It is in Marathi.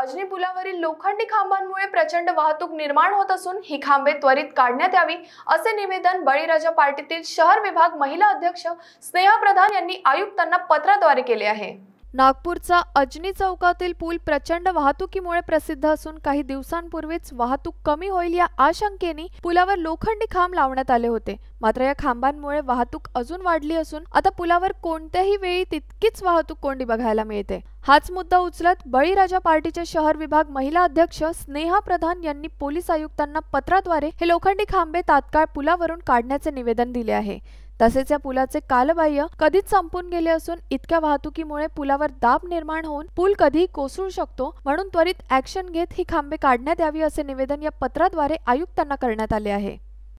अजनी पुलावरील लोखंडी खांबांमुळे प्रचंड वाहतूक निर्माण होत असून ही खांबे त्वरित काढण्यात यावी असे निवेदन बळीराजा पार्टीतील शहर विभाग महिला अध्यक्ष स्नेहा प्रधान यांनी आयुक्तांना पत्राद्वारे केले आहे नागपूरचा अजनी चौकातील पूल प्रचंड वाहतुकीमुळे प्रसिद्ध असून काही दिवसांपूर्वीच वाहतूक कमी होईल या आशंकेने पुलावर लोखंडी खांब लावण्यात आले होते मात्र या खांबांमुळे वाहतूक अजून वाढली असून आता पुलावर कोणत्याही वेळी तितकीच वाहतूक कोंडी बघायला मिळते हाच मुद्दा उचलत बळीराजा पार्टीचे शहर विभाग महिला अध्यक्ष स्नेहा प्रधान यांनी पोलीस आयुक्तांना पत्राद्वारे हे लोखंडी खांबे तात्काळ पुलावरून काढण्याचे निवेदन दिले आहे तसेच या पुलाचे कालबाह्य कधीच संपून गेले असून इतक्या वाहतुकीमुळे पुलावर दाब निर्माण होऊन पूल कधी कोसळू शकतो म्हणून त्वरित ऍक्शन घेत ही खांबे काढण्यात यावी असे निवेदन या पत्राद्वारे आयुक्तांना करण्यात आले आहे